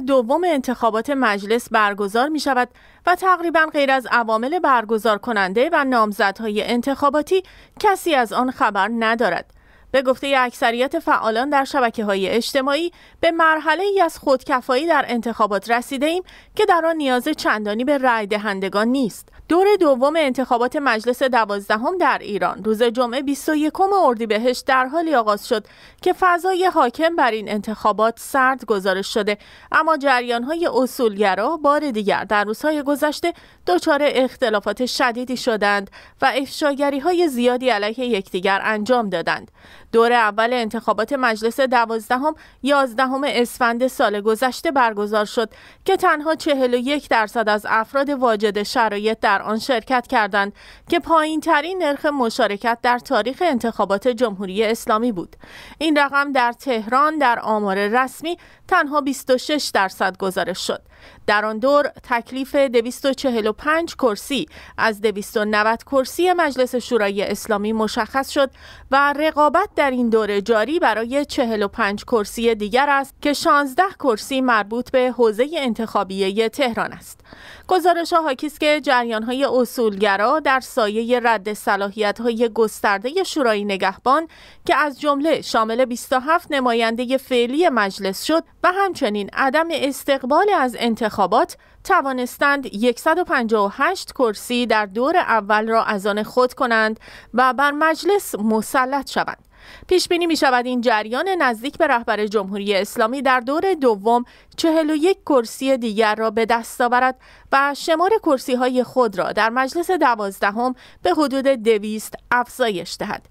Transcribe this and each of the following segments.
دوم انتخابات مجلس برگزار می شود و تقریبا غیر از عوامل برگزار کننده و نامزدهای انتخاباتی کسی از آن خبر ندارد. به گفته اکثریت فعالان در شبکه های اجتماعی به مرحله ای از خودکفایی در انتخابات رسیده ایم که در آن نیاز چندانی به رای دهندگان نیست. دور دوم انتخابات مجلس دوازدهم در ایران روز جمعه 21 اردیبهشت در حالی آغاز شد که فضای حاکم بر این انتخابات سرد گزارش شده اما جریان های اصولگرا بار دیگر در روزهای گذشته دچار اختلافات شدیدی شدند و افشاگری های زیادی علیه یکدیگر انجام دادند دور اول انتخابات مجلس دوازدهم یازدهم اسفند سال گذشته برگزار شد که تنها 41 درصد از افراد واجد شرایط در آن شرکت کردند که پایین ترین نرخ مشارکت در تاریخ انتخابات جمهوری اسلامی بود این رقم در تهران در آمار رسمی تنها 26 درصد گزارش شد در آن دور تکلیف 245 کرسی از 290 کرسی مجلس شورای اسلامی مشخص شد و رقابت در این دوره جاری برای 45 کرسی دیگر است که 16 کرسی مربوط به حوزه انتخابیه تهران است. گزارش ها حاکی است که جریان های اصولگرا در سایه رد صلاحیت های گسترده شورای نگهبان که از جمله شامل 27 نماینده فعلی مجلس شد و همچنین عدم استقبال از انتخابات توانستند 158 کرسی در دور اول را از آن خود کنند و بر مجلس مسلط شوند. پیش بینی می شود این جریان نزدیک به رهبر جمهوری اسلامی در دور دوم 41 کرسی دیگر را به دست آورد و شمار کرسی های خود را در مجلس دوازدهم به حدود دویست افزایش دهد.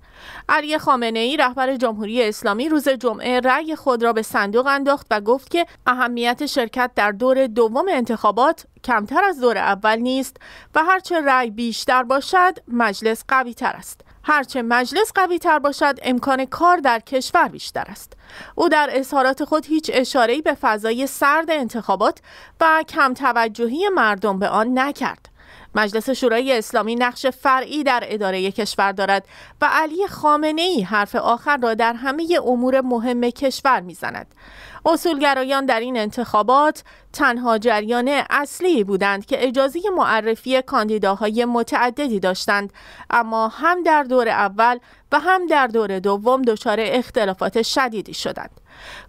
علی خامنه ای رهبر جمهوری اسلامی روز جمعه رأی خود را به صندوق انداخت و گفت که اهمیت شرکت در دور دوم انتخابات کمتر از دور اول نیست و هرچه رأی بیشتر باشد مجلس قوی تر است. هرچه مجلس قوی تر باشد امکان کار در کشور بیشتر است او در اظهارات خود هیچ اشاره‌ای به فضای سرد انتخابات و کم توجهی مردم به آن نکرد مجلس شورای اسلامی نقش فرعی در اداره کشور دارد و علی خامنه ای حرف آخر را در همه امور مهم کشور میزند اصولگرایان در این انتخابات تنها جریان اصلی بودند که اجازه معرفی کاندیداهای متعددی داشتند اما هم در دور اول و هم در دور دوم دچار اختلافات شدیدی شدند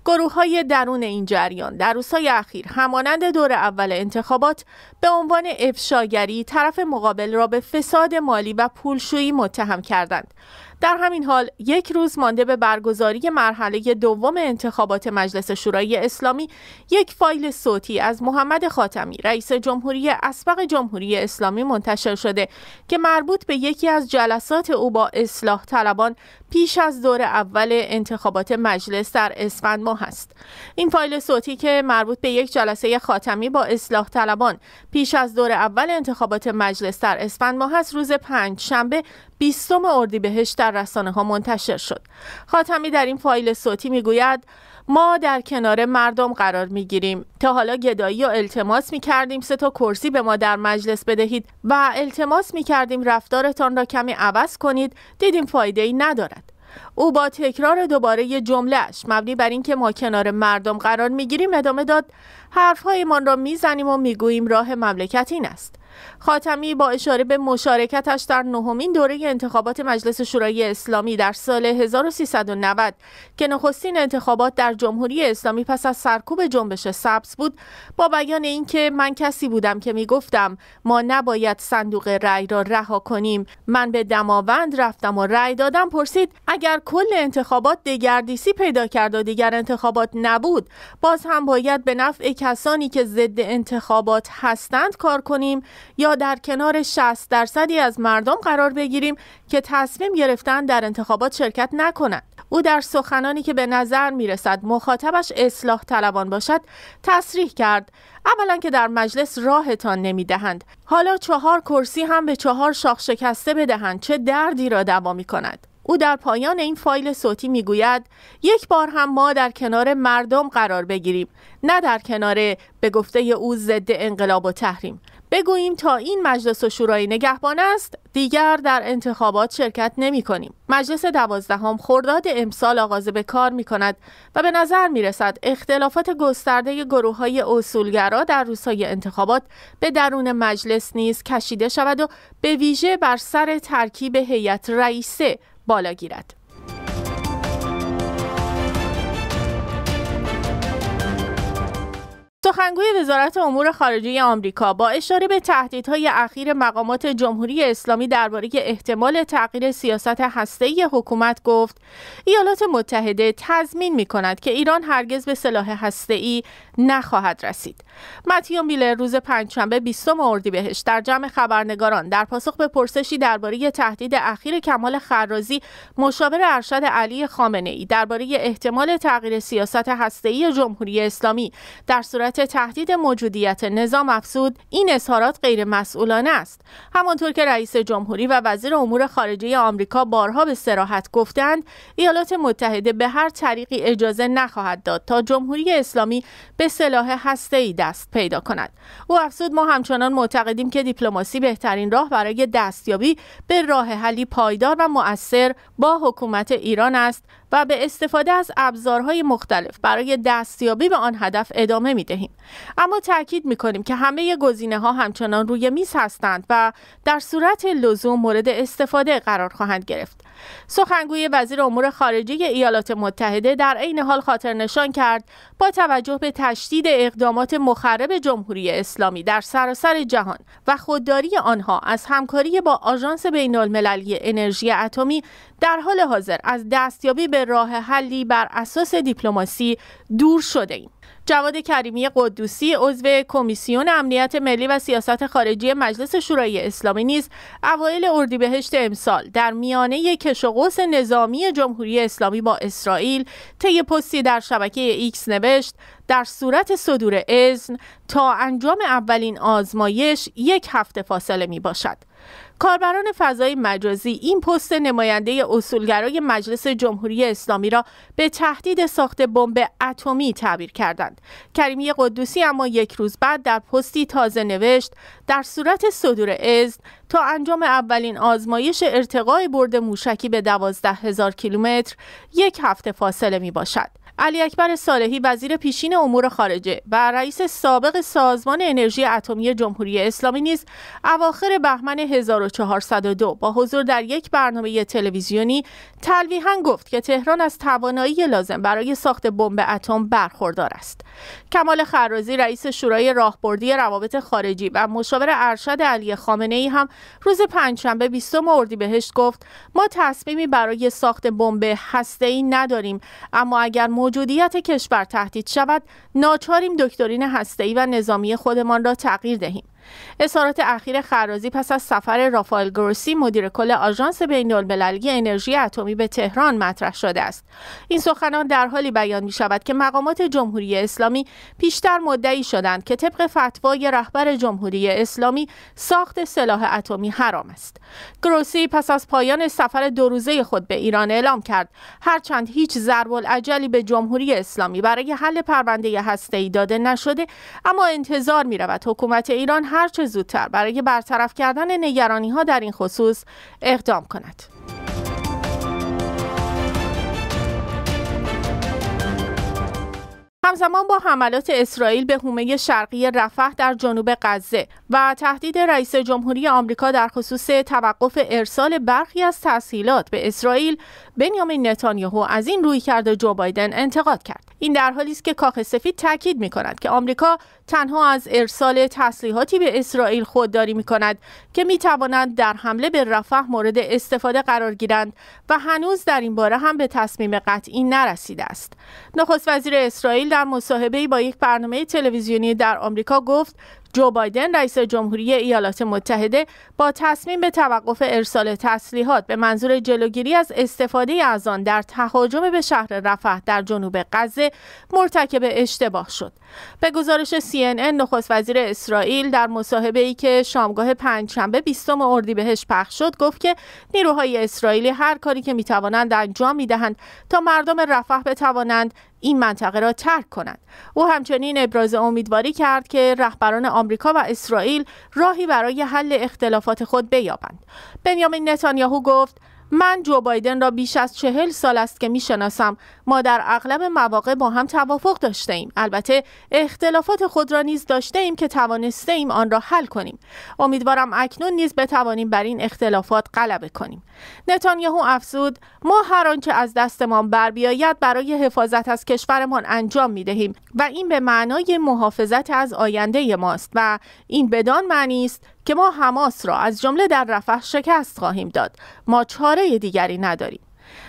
گروه های درون این جریان در روزهای اخیر همانند دور اول انتخابات به عنوان افشاگری طرف مقابل را به فساد مالی و پولشویی متهم کردند در همین حال یک روز مانده به برگزاری مرحله دوم انتخابات مجلس شورای اسلامی یک فایل صوتی از محمد خاتمی رئیس جمهوری اسبق جمهوری اسلامی منتشر شده که مربوط به یکی از جلسات او با اصلاح طلبان پیش از دور اول انتخابات مجلس در اسم اسفند ماه است این فایل صوتی که مربوط به یک جلسه خاتمی با اصلاح طلبان پیش از دور اول انتخابات مجلس در اسفند ماه است روز پنج شنبه 20 اردیبهشت در رسانه ها منتشر شد خاتمی در این فایل صوتی میگوید ما در کنار مردم قرار میگیریم تا حالا گدایی و التماس می کردیم سه تا کرسی به ما در مجلس بدهید و التماس می کردیم رفتارتان را کمی عوض کنید دیدیم فایده ای ندارد او با تکرار دوباره جملهش مبنی بر اینکه ما کنار مردم قرار میگیریم ادامه داد حرفهایمان را میزنیم و میگوییم راه مملکت این است خاتمی با اشاره به مشارکتش در نهمین دوره انتخابات مجلس شورای اسلامی در سال 1390 که نخستین انتخابات در جمهوری اسلامی پس از سرکوب جنبش سبز بود با بیان اینکه من کسی بودم که می گفتم ما نباید صندوق رأی را رها کنیم من به دماوند رفتم و رأی دادم پرسید اگر کل انتخابات دگردیسی پیدا کرد و دیگر انتخابات نبود باز هم باید به نفع کسانی که ضد انتخابات هستند کار کنیم یا در کنار 60 درصدی از مردم قرار بگیریم که تصمیم گرفتن در انتخابات شرکت نکنند او در سخنانی که به نظر می رسد مخاطبش اصلاح طلبان باشد تصریح کرد اولا که در مجلس راهتان نمی دهند حالا چهار کرسی هم به چهار شاخ شکسته بدهند چه دردی را دوا می کند او در پایان این فایل صوتی گوید یک بار هم ما در کنار مردم قرار بگیریم نه در کنار به گفته او ضد انقلاب و تحریم بگوییم تا این مجلس و شورای نگهبان است دیگر در انتخابات شرکت نمی کنیم. مجلس دوازدهم خرداد امسال آغاز به کار می کند و به نظر می رسد اختلافات گسترده گروه های اصولگرا در روزهای انتخابات به درون مجلس نیز کشیده شود و به ویژه بر سر ترکیب هیئت رئیسه بالا گیرد. سخنگوی وزارت امور خارجه آمریکا با اشاره به تهدیدهای اخیر مقامات جمهوری اسلامی درباره احتمال تغییر سیاست هسته‌ای حکومت گفت ایالات متحده تضمین می کند که ایران هرگز به سلاح هسته‌ای نخواهد رسید متیون بیلر روز پنجشنبه 20 اردیبهشت در جمع خبرنگاران در پاسخ به پرسشی درباره تهدید اخیر کمال خرازی مشاور ارشد علی خامنه‌ای درباره احتمال تغییر سیاست هسته‌ای جمهوری اسلامی در صورت بابت تهدید موجودیت نظام افزود این اظهارات غیرمسئولانه است همانطور که رئیس جمهوری و وزیر امور خارجه آمریکا بارها به سراحت گفتند ایالات متحده به هر طریقی اجازه نخواهد داد تا جمهوری اسلامی به سلاح ای دست پیدا کند او افزود ما همچنان معتقدیم که دیپلماسی بهترین راه برای دستیابی به راه حلی پایدار و مؤثر با حکومت ایران است و به استفاده از ابزارهای مختلف برای دستیابی به آن هدف ادامه می اما تاکید می کنیم که همه گزینه ها همچنان روی میز هستند و در صورت لزوم مورد استفاده قرار خواهند گرفت سخنگوی وزیر امور خارجه ایالات متحده در عین حال خاطر نشان کرد با توجه به تشدید اقدامات مخرب جمهوری اسلامی در سراسر جهان و خودداری آنها از همکاری با آژانس بینالمللی انرژی اتمی در حال حاضر از دستیابی به راه حلی بر اساس دیپلماسی دور شده ایم. جواد کریمی قدوسی عضو کمیسیون امنیت ملی و سیاست خارجی مجلس شورای اسلامی نیز اوایل اردیبهشت امسال در میانه کش و نظامی جمهوری اسلامی با اسرائیل طی پستی در شبکه ایکس نوشت در صورت صدور اذن تا انجام اولین آزمایش یک هفته فاصله می باشد کاربران فضای مجازی این پست نماینده اصولگرای مجلس جمهوری اسلامی را به تهدید ساخت بمب اتمی تعبیر کردند. کریمی قدوسی اما یک روز بعد در پستی تازه نوشت در صورت صدور اذن تا انجام اولین آزمایش ارتقای برد موشکی به دوازده هزار کیلومتر یک هفته فاصله می باشد. علی اکبر صالحی وزیر پیشین امور خارجه و رئیس سابق سازمان انرژی اتمی جمهوری اسلامی نیز اواخر بهمن 1402 با حضور در یک برنامه تلویزیونی تلویحا گفت که تهران از توانایی لازم برای ساخت بمب اتم برخوردار است. کمال خرازی رئیس شورای راهبردی روابط خارجی و مشاور ارشد علی خامنه ای هم روز پنجشنبه 20 اردیبهشت گفت ما تصمیمی برای ساخت بمب هسته‌ای نداریم اما اگر موجودیت کشور تهدید شود، ناچاریم دکترین هسته‌ای و نظامی خودمان را تغییر دهیم. اظهارات اخیر خرازی پس از سفر رافائل گروسی مدیر کل آژانس بینالمللی انرژی اتمی به تهران مطرح شده است این سخنان در حالی بیان می شود که مقامات جمهوری اسلامی پیشتر مدعی شدند که طبق فتوای رهبر جمهوری اسلامی ساخت سلاح اتمی حرام است گروسی پس از پایان سفر دو روزه خود به ایران اعلام کرد هرچند هیچ ضرب عجلی به جمهوری اسلامی برای حل پرونده هسته‌ای داده نشده اما انتظار می رود حکومت ایران هر چه زودتر برای برطرف کردن نگرانی ها در این خصوص اقدام کند. همزمان با حملات اسرائیل به حومه شرقی رفح در جنوب غزه و تهدید رئیس جمهوری آمریکا در خصوص توقف ارسال برخی از تسهیلات به اسرائیل بنیامین نتانیاهو از این روی کرده جو بایدن انتقاد کرد این در حالی است که کاخ سفید تاکید می کند که آمریکا تنها از ارسال تسلیحاتی به اسرائیل خودداری می کند که می توانند در حمله به رفح مورد استفاده قرار گیرند و هنوز در این باره هم به تصمیم قطعی نرسیده است نخست وزیر اسرائیل در مصاحبه با یک برنامه تلویزیونی در آمریکا گفت جو بایدن رئیس جمهوری ایالات متحده با تصمیم به توقف ارسال تسلیحات به منظور جلوگیری از استفاده از آن در تهاجم به شهر رفح در جنوب غزه مرتکب اشتباه شد. به گزارش CNN نخست وزیر اسرائیل در مصاحبه ای که شامگاه پنجشنبه 20 اردیبهشت پخش شد گفت که نیروهای اسرائیلی هر کاری که میتوانند انجام میدهند تا مردم رفح بتوانند این منطقه را ترک کنند او همچنین ابراز امیدواری کرد که رهبران آمریکا و اسرائیل راهی برای حل اختلافات خود بیابند بنیامین نتانیاهو گفت من جو بایدن را بیش از چهل سال است که میشناسم ما در اغلب مواقع با هم توافق داشته ایم البته اختلافات خود را نیز داشته ایم که توانسته ایم آن را حل کنیم امیدوارم اکنون نیز بتوانیم بر این اختلافات غلبه کنیم نتانیاهو افزود ما هر آنچه از دستمان بر بیاید برای حفاظت از کشورمان انجام می دهیم و این به معنای محافظت از آینده ماست و این بدان معنی است که ما حماس را از جمله در رفح شکست خواهیم داد ما چاره دیگری نداریم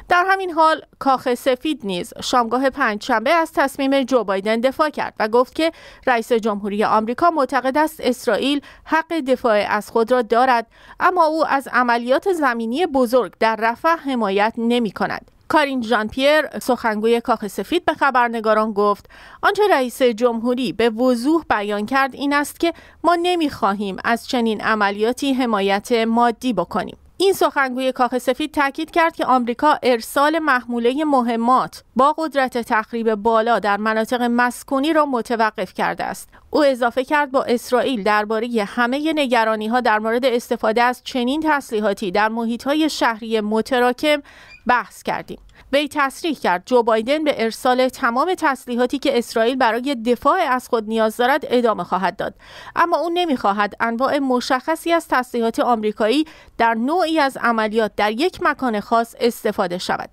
در همین حال کاخ سفید نیز شامگاه پنجشنبه از تصمیم جو بایدن دفاع کرد و گفت که رئیس جمهوری آمریکا معتقد است اسرائیل حق دفاع از خود را دارد اما او از عملیات زمینی بزرگ در رفح حمایت نمی کند. کارین جان پیر سخنگوی کاخ سفید به خبرنگاران گفت آنچه رئیس جمهوری به وضوح بیان کرد این است که ما نمیخواهیم از چنین عملیاتی حمایت مادی بکنیم این سخنگوی کاخ سفید تاکید کرد که آمریکا ارسال محموله مهمات با قدرت تخریب بالا در مناطق مسکونی را متوقف کرده است. او اضافه کرد با اسرائیل درباره همه نگرانی ها در مورد استفاده از چنین تسلیحاتی در محیط های شهری متراکم بحث کردیم. وی تصریح کرد جو بایدن به ارسال تمام تسلیحاتی که اسرائیل برای دفاع از خود نیاز دارد ادامه خواهد داد اما او نمیخواهد انواع مشخصی از تسلیحات آمریکایی در نوعی از عملیات در یک مکان خاص استفاده شود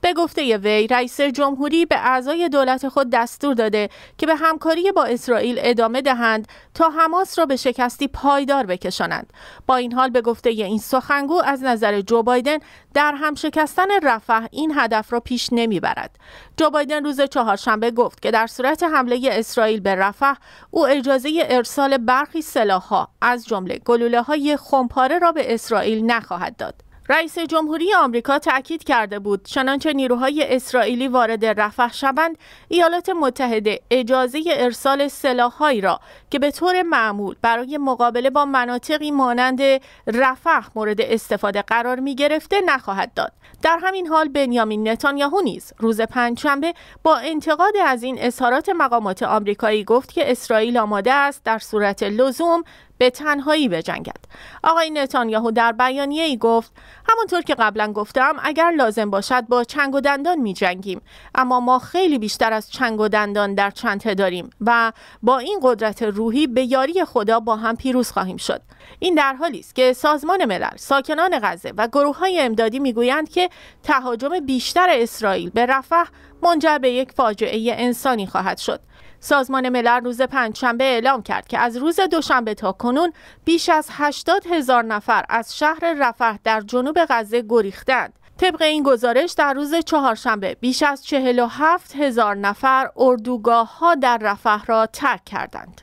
به گفته وی رئیس جمهوری به اعضای دولت خود دستور داده که به همکاری با اسرائیل ادامه دهند تا حماس را به شکستی پایدار بکشانند با این حال به گفته این سخنگو از نظر جو بایدن در شکستن رفح این هدف را پیش نمیبرد. جو بایدن روز چهارشنبه گفت که در صورت حمله اسرائیل به رفح او اجازه ارسال برخی سلاحها از جمله گلوله های خمپاره را به اسرائیل نخواهد داد. رئیس جمهوری آمریکا تاکید کرده بود چنانچه نیروهای اسرائیلی وارد رفح شوند ایالات متحده اجازه ارسال سلاحهایی را که به طور معمول برای مقابله با مناطقی مانند رفح مورد استفاده قرار می گرفته نخواهد داد در همین حال بنیامین نتانیاهو نیز روز پنجشنبه با انتقاد از این اظهارات مقامات آمریکایی گفت که اسرائیل آماده است در صورت لزوم به تنهایی بجنگد آقای نتانیاهو در بیانیه ای گفت همانطور که قبلا گفتم اگر لازم باشد با چنگ و دندان می جنگیم اما ما خیلی بیشتر از چنگ و دندان در چنته داریم و با این قدرت روحی به یاری خدا با هم پیروز خواهیم شد این در حالی است که سازمان ملل ساکنان غزه و گروه های امدادی میگویند که تهاجم بیشتر اسرائیل به رفح منجر به یک فاجعه انسانی خواهد شد سازمان ملل روز پنجشنبه اعلام کرد که از روز دوشنبه تا کنون بیش از 80 هزار نفر از شهر رفح در جنوب غزه گریختند. طبق این گزارش در روز چهارشنبه بیش از 47 هزار نفر اردوگاه ها در رفح را ترک کردند.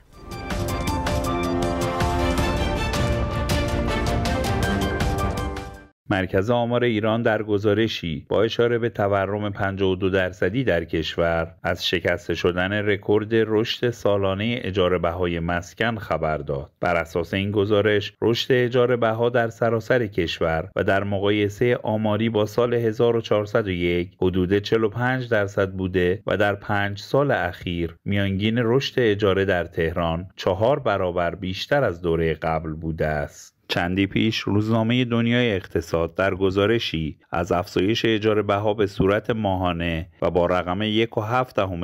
مرکز آمار ایران در گزارشی با اشاره به تورم 52 درصدی در کشور از شکست شدن رکورد رشد سالانه اجاره بهای مسکن خبر داد. بر اساس این گزارش، رشد اجاره بها در سراسر کشور و در مقایسه آماری با سال 1401 حدود 45 درصد بوده و در 5 سال اخیر میانگین رشد اجاره در تهران چهار برابر بیشتر از دوره قبل بوده است. چندی پیش روزنامه دنیای اقتصاد در گزارشی از افزایش اجاره بها به صورت ماهانه و با رقم یک و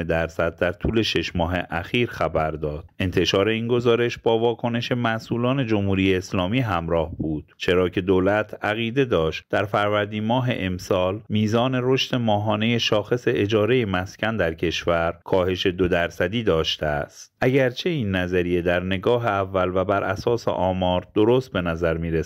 درصد در طول شش ماه اخیر خبر داد انتشار این گزارش با واکنش مسئولان جمهوری اسلامی همراه بود چرا که دولت عقیده داشت در فروردین ماه امسال میزان رشد ماهانه شاخص اجاره مسکن در کشور کاهش دو درصدی داشته است اگرچه این نظریه در نگاه اول و بر اساس آمار درست به نظر می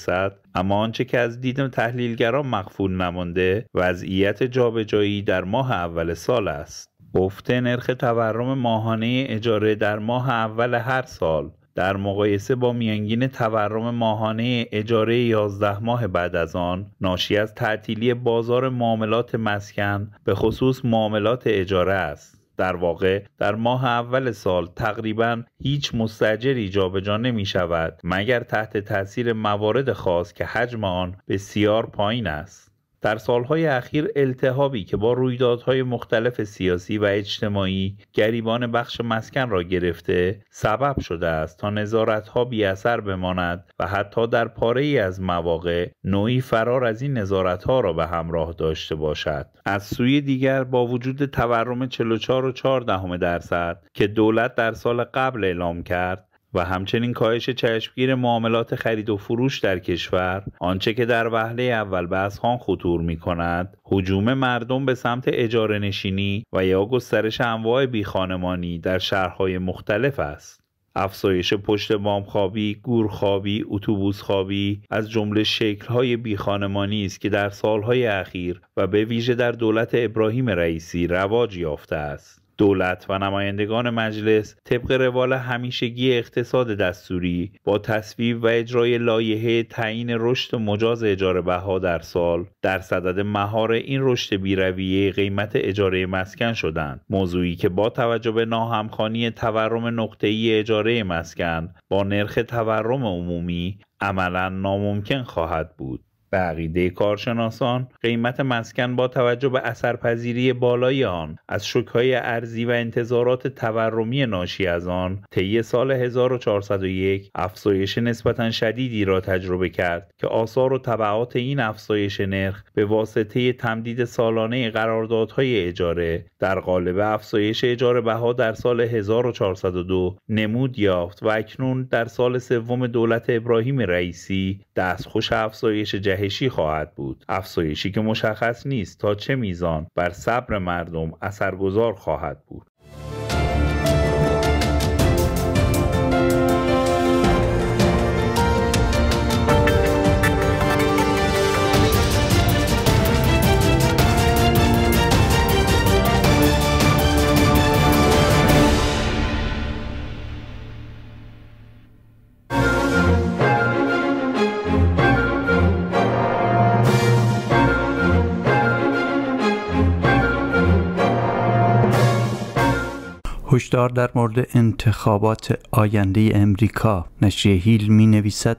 اما آنچه که از دید تحلیلگران مقفول نمانده وضعیت جابجایی در ماه اول سال است افت نرخ تورم ماهانه اجاره در ماه اول هر سال در مقایسه با میانگین تورم ماهانه اجاره 11 ماه بعد از آن ناشی از تعطیلی بازار معاملات مسکن به خصوص معاملات اجاره است در واقع در ماه اول سال تقریبا هیچ مستجری جابجا نمی شود مگر تحت تاثیر موارد خاص که حجم آن بسیار پایین است در سالهای اخیر التهابی که با رویدادهای مختلف سیاسی و اجتماعی گریبان بخش مسکن را گرفته سبب شده است تا نظارتها بی اثر بماند و حتی در پاره ای از مواقع نوعی فرار از این نظارتها را به همراه داشته باشد از سوی دیگر با وجود تورم 44 و 4 دهم درصد که دولت در سال قبل اعلام کرد و همچنین کاهش چشمگیر معاملات خرید و فروش در کشور آنچه که در وهله اول به اسخان خطور می کند حجوم مردم به سمت اجاره نشینی و یا گسترش انواع بیخانمانی در شهرهای مختلف است افزایش پشت بامخوابی، گورخوابی، اتوبوسخوابی از جمله شکل‌های بیخانمانی است که در سالهای اخیر و به ویژه در دولت ابراهیم رئیسی رواج یافته است. دولت و نمایندگان مجلس طبق روال همیشگی اقتصاد دستوری با تصویب و اجرای لایحه تعیین رشد مجاز اجاره بها در سال در صدد مهار این رشد بیرویه قیمت اجاره مسکن شدند موضوعی که با توجه به ناهمخوانی تورم نقطه‌ای اجاره مسکن با نرخ تورم عمومی عملا ناممکن خواهد بود به عقیده کارشناسان قیمت مسکن با توجه به اثرپذیری بالای آن از شکهای ارزی و انتظارات تورمی ناشی از آن طی سال 1401 افزایش نسبتا شدیدی را تجربه کرد که آثار و طبعات این افزایش نرخ به واسطه تمدید سالانه قراردادهای اجاره در قالب افزایش اجاره بها در سال 1402 نمود یافت و اکنون در سال سوم دولت ابراهیم رئیسی دستخوش افزایش کهشی خواهد بود افزایشی که مشخص نیست تا چه میزان بر صبر مردم اثرگذار خواهد بود هشدار در مورد انتخابات آینده امریکا نشریه هیل می نویسد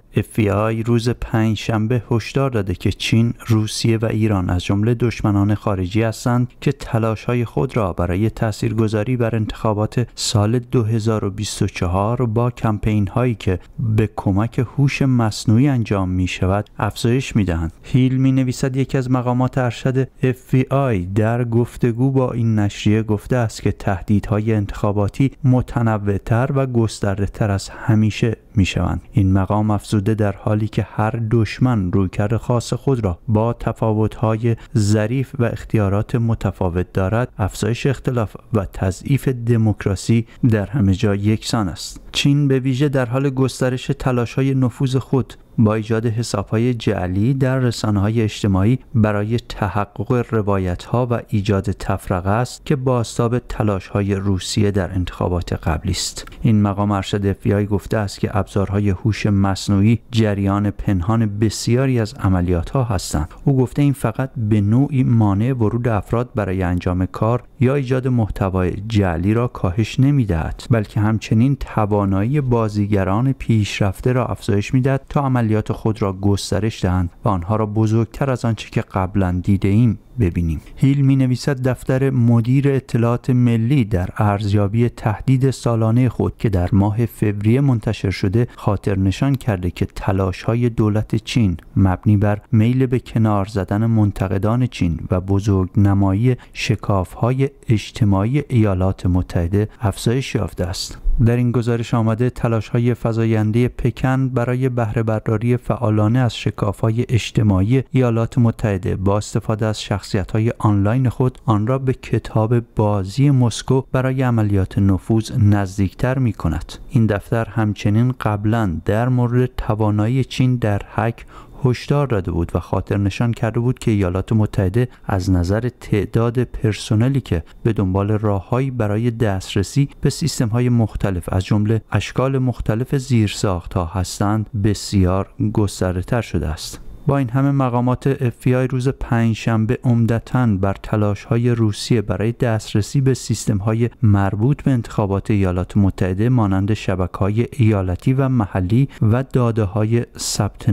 آی روز پنج شنبه هشدار داده که چین، روسیه و ایران از جمله دشمنان خارجی هستند که تلاش های خود را برای تاثیرگذاری بر انتخابات سال 2024 با کمپین هایی که به کمک هوش مصنوعی انجام می شود افزایش می دهند. هیل می نویسد یکی از مقامات ارشد FBI در گفتگو با این نشریه گفته است که تهدیدهای انتخابات انتخاباتی متنوعتر و گسترده تر از همیشه می شوند. این مقام افزوده در حالی که هر دشمن رویکرد خاص خود را با تفاوتهای ظریف و اختیارات متفاوت دارد افزایش اختلاف و تضعیف دموکراسی در همه جا یکسان است چین به ویژه در حال گسترش تلاش‌های نفوذ خود با ایجاد حسابهای جعلی در رسانه های اجتماعی برای تحقق روایت ها و ایجاد تفرقه است که باستاب تلاش های روسیه در انتخابات قبلی است این مقام ارشد FBI گفته است که ابزارهای هوش مصنوعی جریان پنهان بسیاری از عملیات ها هستند او گفته این فقط به نوعی مانع ورود افراد برای انجام کار یا ایجاد محتوای جعلی را کاهش نمیدهد بلکه همچنین توانایی بازیگران پیشرفته را افزایش میدهد تا عملیات خود را گسترش دهند و آنها را بزرگتر از آنچه که قبلا دیده ایم ببینیم هیل می نویسد دفتر مدیر اطلاعات ملی در ارزیابی تهدید سالانه خود که در ماه فوریه منتشر شده خاطر نشان کرده که تلاش های دولت چین مبنی بر میل به کنار زدن منتقدان چین و بزرگ نمایی شکاف های اجتماعی ایالات متحده افزایش یافته است در این گزارش آمده تلاش های فزاینده پکن برای بهره برداری فعالانه از شکاف های اجتماعی ایالات متحده با استفاده از شخص شخصیت های آنلاین خود آن را به کتاب بازی مسکو برای عملیات نفوذ نزدیکتر می کند. این دفتر همچنین قبلا در مورد توانایی چین در هک هشدار داده بود و خاطر نشان کرده بود که ایالات متحده از نظر تعداد پرسنلی که به دنبال راههایی برای دسترسی به سیستم های مختلف از جمله اشکال مختلف زیرساختها هستند بسیار گسترده تر شده است. با این همه مقامات FBI روز پنجشنبه عمدتا بر تلاش های روسیه برای دسترسی به سیستم های مربوط به انتخابات ایالات متحده مانند شبکه های ایالتی و محلی و داده های ثبت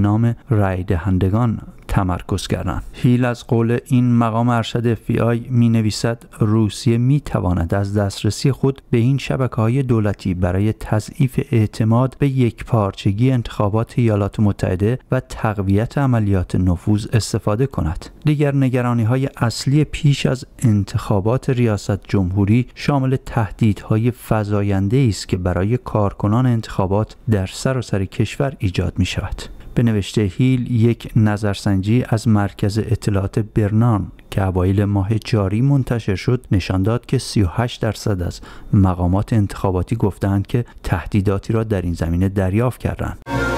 رای دهندگان تمرکز کردن هیل از قول این مقام ارشد آی می نویسد روسیه می تواند از دسترسی خود به این شبکه های دولتی برای تضعیف اعتماد به یک پارچگی انتخابات ایالات متحده و تقویت عملیات نفوذ استفاده کند دیگر نگرانی های اصلی پیش از انتخابات ریاست جمهوری شامل تهدیدهای فزاینده ای است که برای کارکنان انتخابات در سراسر سر کشور ایجاد می شود به نوشته هیل یک نظرسنجی از مرکز اطلاعات برنان که اوایل ماه جاری منتشر شد نشان داد که 38 درصد از مقامات انتخاباتی گفتند که تهدیداتی را در این زمینه دریافت کردند.